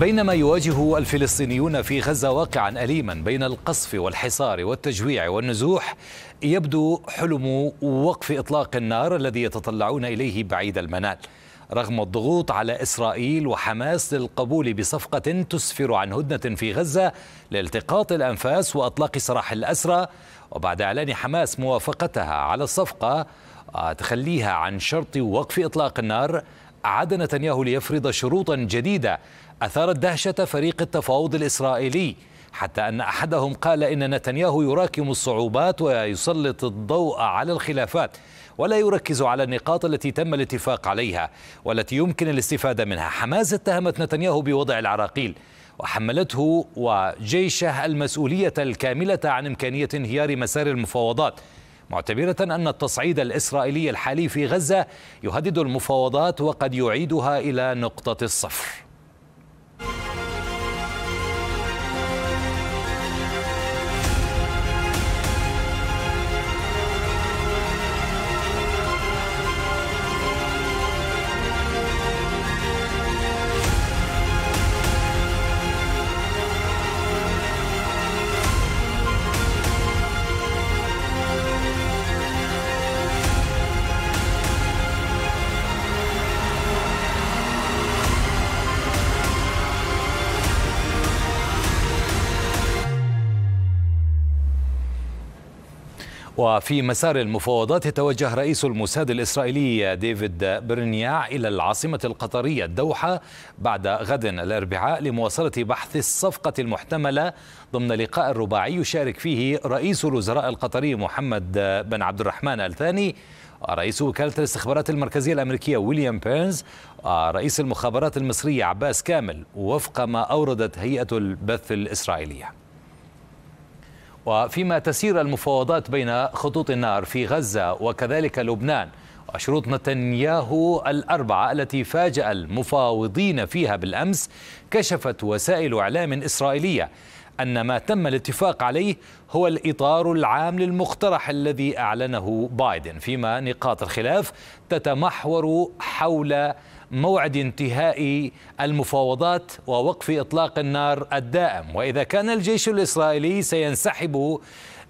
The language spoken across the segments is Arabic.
بينما يواجه الفلسطينيون في غزه واقعا اليما بين القصف والحصار والتجويع والنزوح يبدو حلم وقف اطلاق النار الذي يتطلعون اليه بعيد المنال رغم الضغوط على اسرائيل وحماس للقبول بصفقه تسفر عن هدنه في غزه لالتقاط الانفاس واطلاق سراح الاسرى وبعد اعلان حماس موافقتها على الصفقه آه، تخليها عن شرط وقف اطلاق النار عاد نتنياهو ليفرض شروطا جديدة أثارت دهشة فريق التفاوض الإسرائيلي حتى أن أحدهم قال إن نتنياهو يراكم الصعوبات ويسلط الضوء على الخلافات ولا يركز على النقاط التي تم الاتفاق عليها والتي يمكن الاستفادة منها حماس اتهمت نتنياهو بوضع العراقيل وحملته وجيشه المسؤولية الكاملة عن إمكانية انهيار مسار المفاوضات معتبرة أن التصعيد الإسرائيلي الحالي في غزة يهدد المفاوضات وقد يعيدها إلى نقطة الصفر وفي مسار المفاوضات توجه رئيس الموساد الإسرائيلي ديفيد برينياع إلى العاصمة القطرية الدوحة بعد غد الأربعاء لمواصلة بحث الصفقة المحتملة ضمن لقاء رباعي يشارك فيه رئيس الوزراء القطري محمد بن عبد الرحمن الثاني رئيس وكالة الاستخبارات المركزية الأمريكية ويليام بيرنز رئيس المخابرات المصرية عباس كامل وفق ما أوردت هيئة البث الإسرائيلية وفيما تسير المفاوضات بين خطوط النار في غزة وكذلك لبنان وشروط نتنياهو الأربعة التي فاجأ المفاوضين فيها بالأمس كشفت وسائل إعلام إسرائيلية أن ما تم الاتفاق عليه هو الإطار العام للمقترح الذي أعلنه بايدن فيما نقاط الخلاف تتمحور حول موعد انتهاء المفاوضات ووقف إطلاق النار الدائم وإذا كان الجيش الإسرائيلي سينسحب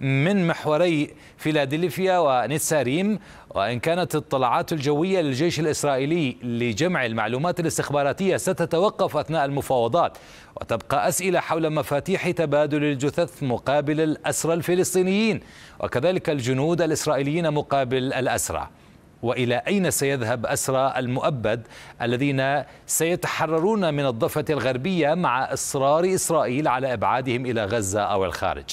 من محوري فيلادلفيا ونتساريم وإن كانت الطلعات الجوية للجيش الإسرائيلي لجمع المعلومات الاستخباراتية ستتوقف أثناء المفاوضات وتبقى أسئلة حول مفاتيح تبادل الجثث مقابل الأسرى الفلسطينيين وكذلك الجنود الإسرائيليين مقابل الأسرى والى اين سيذهب اسرى المؤبد الذين سيتحررون من الضفه الغربيه مع اصرار اسرائيل على ابعادهم الى غزه او الخارج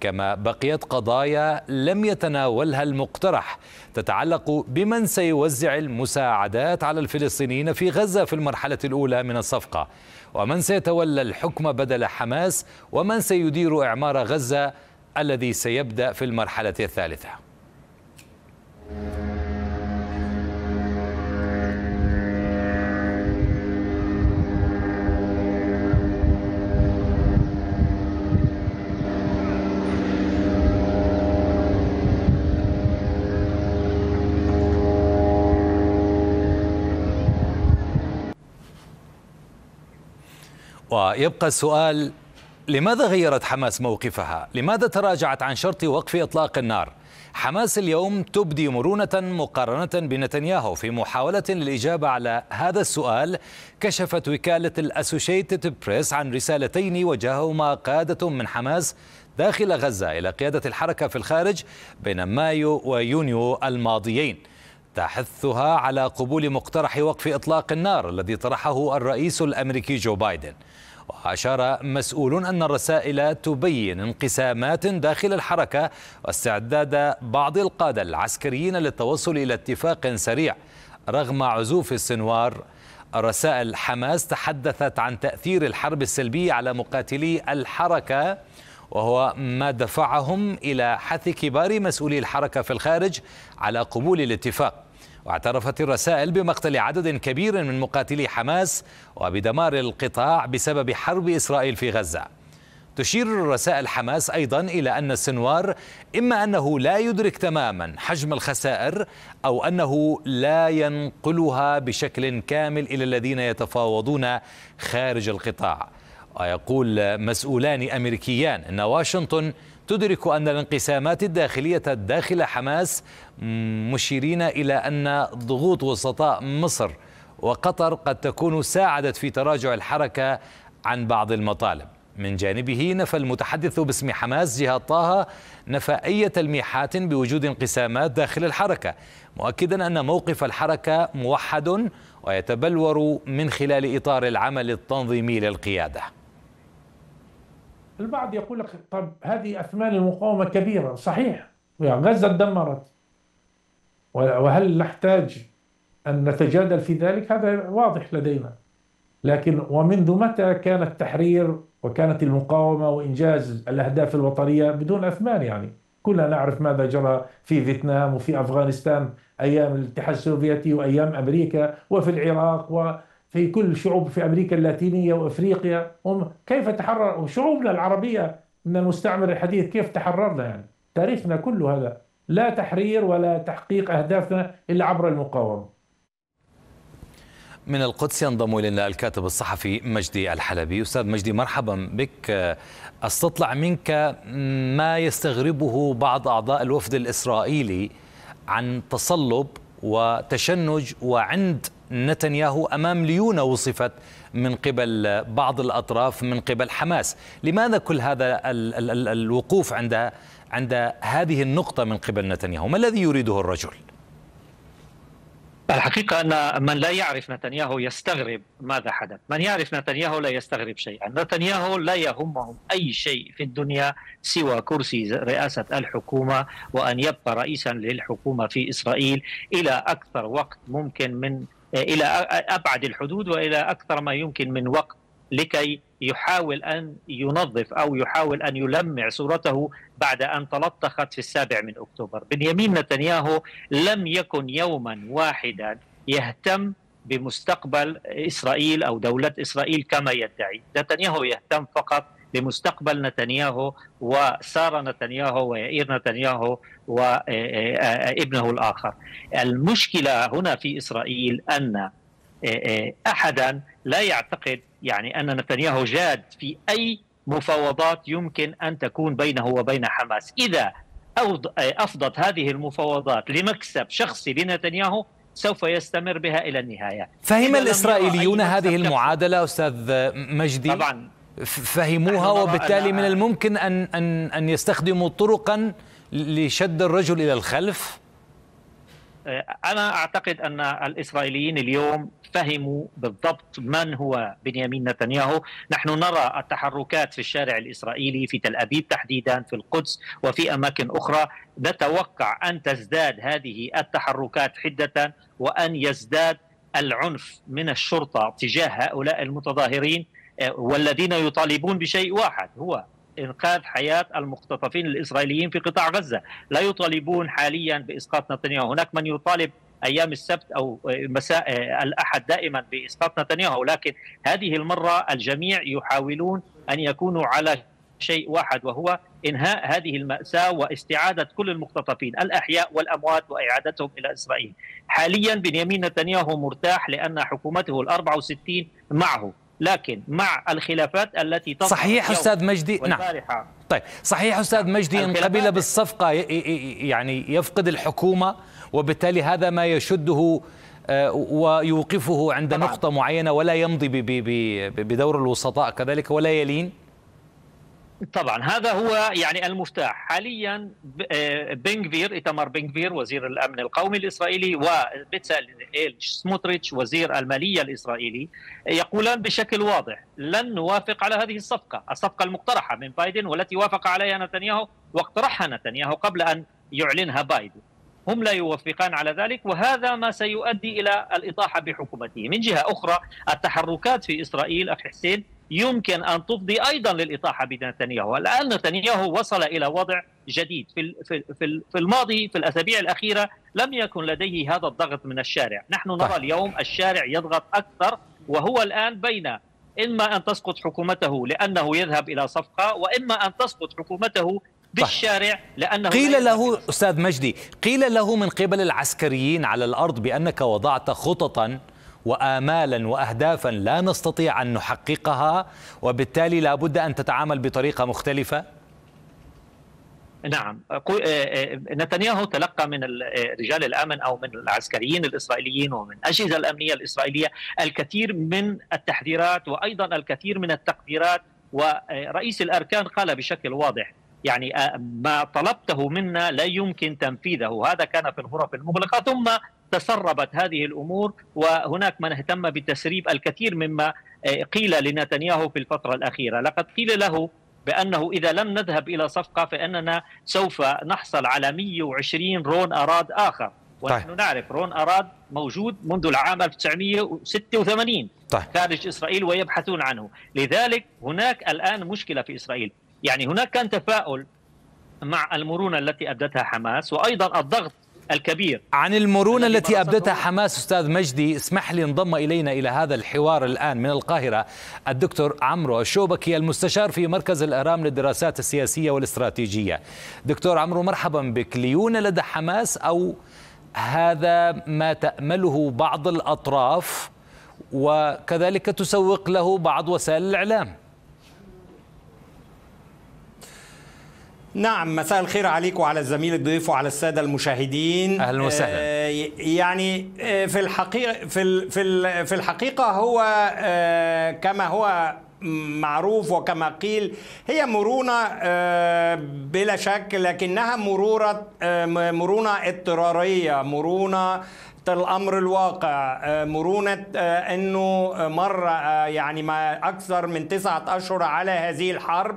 كما بقيت قضايا لم يتناولها المقترح تتعلق بمن سيوزع المساعدات على الفلسطينيين في غزه في المرحله الاولى من الصفقه ومن سيتولى الحكم بدل حماس ومن سيدير اعمار غزه الذي سيبدا في المرحله الثالثه ويبقى السؤال لماذا غيرت حماس موقفها؟ لماذا تراجعت عن شرط وقف إطلاق النار؟ حماس اليوم تبدي مرونة مقارنة بنتنياهو في محاولة للإجابة على هذا السؤال كشفت وكالة الأسوشيتد بريس عن رسالتين وجههما قادة من حماس داخل غزة إلى قيادة الحركة في الخارج بين مايو ويونيو الماضيين تحثها على قبول مقترح وقف إطلاق النار الذي طرحه الرئيس الأمريكي جو بايدن وأشار مسؤول أن الرسائل تبين انقسامات داخل الحركة واستعداد بعض القادة العسكريين للتوصل إلى اتفاق سريع رغم عزوف السنوار رسائل حماس تحدثت عن تأثير الحرب السلبية على مقاتلي الحركة وهو ما دفعهم إلى حث كبار مسؤولي الحركة في الخارج على قبول الاتفاق واعترفت الرسائل بمقتل عدد كبير من مقاتلي حماس وبدمار القطاع بسبب حرب إسرائيل في غزة تشير رسائل حماس أيضا إلى أن السنوار إما أنه لا يدرك تماما حجم الخسائر أو أنه لا ينقلها بشكل كامل إلى الذين يتفاوضون خارج القطاع ويقول مسؤولان أمريكيان أن واشنطن تدرك أن الانقسامات الداخلية داخل حماس مشيرين إلى أن ضغوط وسطاء مصر وقطر قد تكون ساعدت في تراجع الحركة عن بعض المطالب من جانبه نفى المتحدث باسم حماس جهاد طه نفى أي تلميحات بوجود انقسامات داخل الحركة مؤكدا أن موقف الحركة موحد ويتبلور من خلال إطار العمل التنظيمي للقيادة البعض يقول لك طب هذه أثمان المقاومة كبيرة صحيح غزة دمرت وهل نحتاج أن نتجادل في ذلك هذا واضح لدينا لكن ومنذ متى كان التحرير وكانت المقاومة وإنجاز الأهداف الوطنية بدون أثمان يعني كلنا نعرف ماذا جرى في فيتنام وفي أفغانستان أيام الاتحاد السوفيتي وأيام أمريكا وفي العراق و في كل شعوب في أمريكا اللاتينية وإفريقيا هم كيف تحرر شعوبنا العربية من المستعمر الحديث كيف تحررنا يعني تاريخنا كله هذا لا تحرير ولا تحقيق أهدافنا إلا عبر المقاومة من القدس ينضم إلينا الكاتب الصحفي مجدي الحلبي أستاذ مجدي مرحبا بك استطلع منك ما يستغربه بعض أعضاء الوفد الإسرائيلي عن تصلب وتشنج وعند نتنياهو امام ليونه وصفت من قبل بعض الاطراف من قبل حماس، لماذا كل هذا الوقوف عند عند هذه النقطه من قبل نتنياهو؟ ما الذي يريده الرجل؟ الحقيقة أن من لا يعرف نتنياهو يستغرب ماذا حدث من يعرف نتنياهو لا يستغرب شيئا نتنياهو لا يهمه أي شيء في الدنيا سوى كرسي رئاسة الحكومة وأن يبقى رئيسا للحكومة في إسرائيل إلى أكثر وقت ممكن من إلى أبعد الحدود وإلى أكثر ما يمكن من وقت لكي يحاول ان ينظف او يحاول ان يلمع صورته بعد ان تلطخت في السابع من اكتوبر. بنيامين نتنياهو لم يكن يوما واحدا يهتم بمستقبل اسرائيل او دوله اسرائيل كما يدعي، نتنياهو يهتم فقط بمستقبل نتنياهو وسارة نتنياهو ويائير نتنياهو وابنه الآخر المشكلة هنا في إسرائيل أن أحدا لا يعتقد يعني أن نتنياهو جاد في أي مفاوضات يمكن أن تكون بينه وبين حماس إذا أفضت هذه المفاوضات لمكسب شخصي لنتنياهو سوف يستمر بها إلى النهاية فهم الإسرائيليون هذه المعادلة أستاذ مجدي طبعا فهموها وبالتالي من الممكن أن, أن, أن يستخدموا طرقا لشد الرجل إلى الخلف آه، انا اعتقد ان الاسرائيليين اليوم فهموا بالضبط من هو بنيامين نتنياهو، نحن نرى التحركات في الشارع الاسرائيلي في تل ابيب تحديدا في القدس وفي اماكن اخرى، نتوقع ان تزداد هذه التحركات حده وان يزداد العنف من الشرطه تجاه هؤلاء المتظاهرين آه، والذين يطالبون بشيء واحد هو انقاذ حياه المختطفين الاسرائيليين في قطاع غزه، لا يطالبون حاليا باسقاط نتنياهو، هناك من يطالب ايام السبت او مساء الاحد دائما باسقاط نتنياهو، لكن هذه المره الجميع يحاولون ان يكونوا على شيء واحد وهو انهاء هذه الماساه واستعاده كل المختطفين الاحياء والاموات واعادتهم الى اسرائيل. حاليا بنيامين نتنياهو مرتاح لان حكومته ال 64 معه لكن مع الخلافات التي تظهر صحيح استاذ مجدي نعم طيب صحيح استاذ مجدي ان قبل بالصفقه يعني يفقد الحكومه وبالتالي هذا ما يشده آه، ويوقفه عند طبعا. نقطه معينه ولا يمضي بدور الوسطاء كذلك ولا يلين طبعا هذا هو يعني المفتاح حاليا بنغفير آه، ايتمار بنغفير وزير الامن القومي الاسرائيلي وبتسال سموتريتش وزير الماليه الاسرائيلي يقولان بشكل واضح لن نوافق على هذه الصفقه، الصفقه المقترحه من بايدن والتي وافق عليها نتنياهو واقترحها نتنياهو قبل ان يعلنها بايدن. هم لا يوافقان على ذلك وهذا ما سيؤدي الى الاطاحه بحكومته، من جهه اخرى التحركات في اسرائيل اخي حسين يمكن أن تفضي أيضا للإطاحة بنتنياهو الآن نتنياهو وصل إلى وضع جديد في في الماضي في الأسابيع الأخيرة لم يكن لديه هذا الضغط من الشارع نحن نرى اليوم الشارع يضغط أكثر وهو الآن بين إما أن تسقط حكومته لأنه يذهب إلى صفقة وإما أن تسقط حكومته بالشارع لأنه قيل له أستاذ مجدي قيل له من قبل العسكريين على الأرض بأنك وضعت خططاً وآمالا وأهدافا لا نستطيع أن نحققها وبالتالي لابد أن تتعامل بطريقة مختلفة؟ نعم آه، آه، نتنياهو تلقى من آه، رجال الامن او من العسكريين الاسرائيليين ومن الاجهزه الامنيه الاسرائيليه الكثير من التحذيرات وايضا الكثير من التقديرات ورئيس الاركان قال بشكل واضح يعني ما طلبته منا لا يمكن تنفيذه هذا كان في الغرف المغلقة ثم تسربت هذه الامور وهناك من اهتم بتسريب الكثير مما آه، قيل لنتنياهو في الفتره الاخيره، لقد قيل له بانه اذا لم نذهب الى صفقه فاننا سوف نحصل على 120 رون اراد اخر، طيب. ونحن طيب. نعرف رون اراد موجود منذ العام 1986 طيب. خارج اسرائيل ويبحثون عنه، لذلك هناك الان مشكله في اسرائيل، يعني هناك كان تفاؤل مع المرونه التي ابدتها حماس وايضا الضغط الكبير عن المرونة التي أبدتها حماس أستاذ مجدي اسمح لي انضم إلينا إلى هذا الحوار الآن من القاهرة الدكتور عمرو الشوبكي المستشار في مركز الأرام للدراسات السياسية والاستراتيجية دكتور عمرو مرحبا بك ليون لدى حماس أو هذا ما تأمله بعض الأطراف وكذلك تسوق له بعض وسائل الإعلام نعم مساء الخير عليك وعلى الزميل الضيف وعلى الساده المشاهدين اهلا وسهلا آه يعني آه، في الحقيقه في في الحقيقه هو آه كما هو معروف وكما قيل هي مرونة آه، بلا شك لكنها مرورة آه، مرونة اضطرارية مرونة الامر الواقع مرونه انه مر يعني ما اكثر من تسعه اشهر على هذه الحرب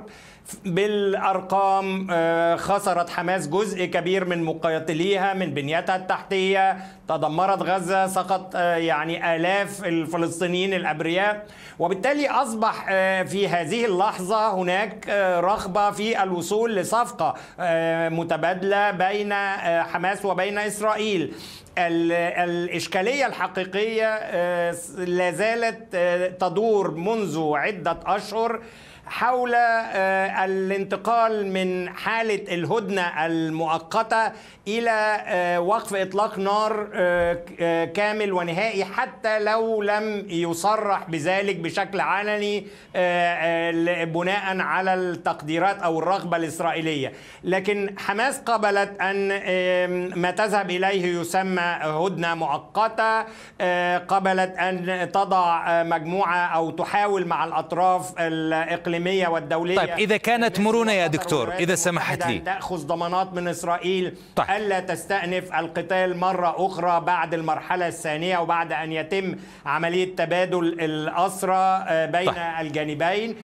بالارقام آه، خسرت حماس جزء كبير من مقاتليها من بنيتها التحتيه تدمرت غزه سقط آه، يعني الاف الفلسطينيين الابرياء وبالتالي اصبح آه، في هذه اللحظه هناك رغبه في الوصول لصفقه متبادله بين حماس وبين اسرائيل الإشكالية الحقيقية لا زالت تدور منذ عدة أشهر حول آه، الانتقال من حالة الهدنة المؤقتة إلى آه، وقف إطلاق نار آه، كامل ونهائي حتى لو لم يصرح بذلك بشكل علني بناء على التقديرات أو الرغبة الإسرائيلية لكن حماس قبلت أن ما تذهب إليه يسمى هدنة مؤقتة قبلت أن تضع مجموعة أو تحاول مع الأطراف الإقليمية الإقليمية والدولية طيب إذا كانت مرونة يا دكتور إذا سمحت لي تأخذ ضمانات من إسرائيل طيب. ألا تستأنف القتال مرة أخرى بعد المرحلة الثانية وبعد أن يتم عملية تبادل الأسرى آه، بين طيب. الجانبين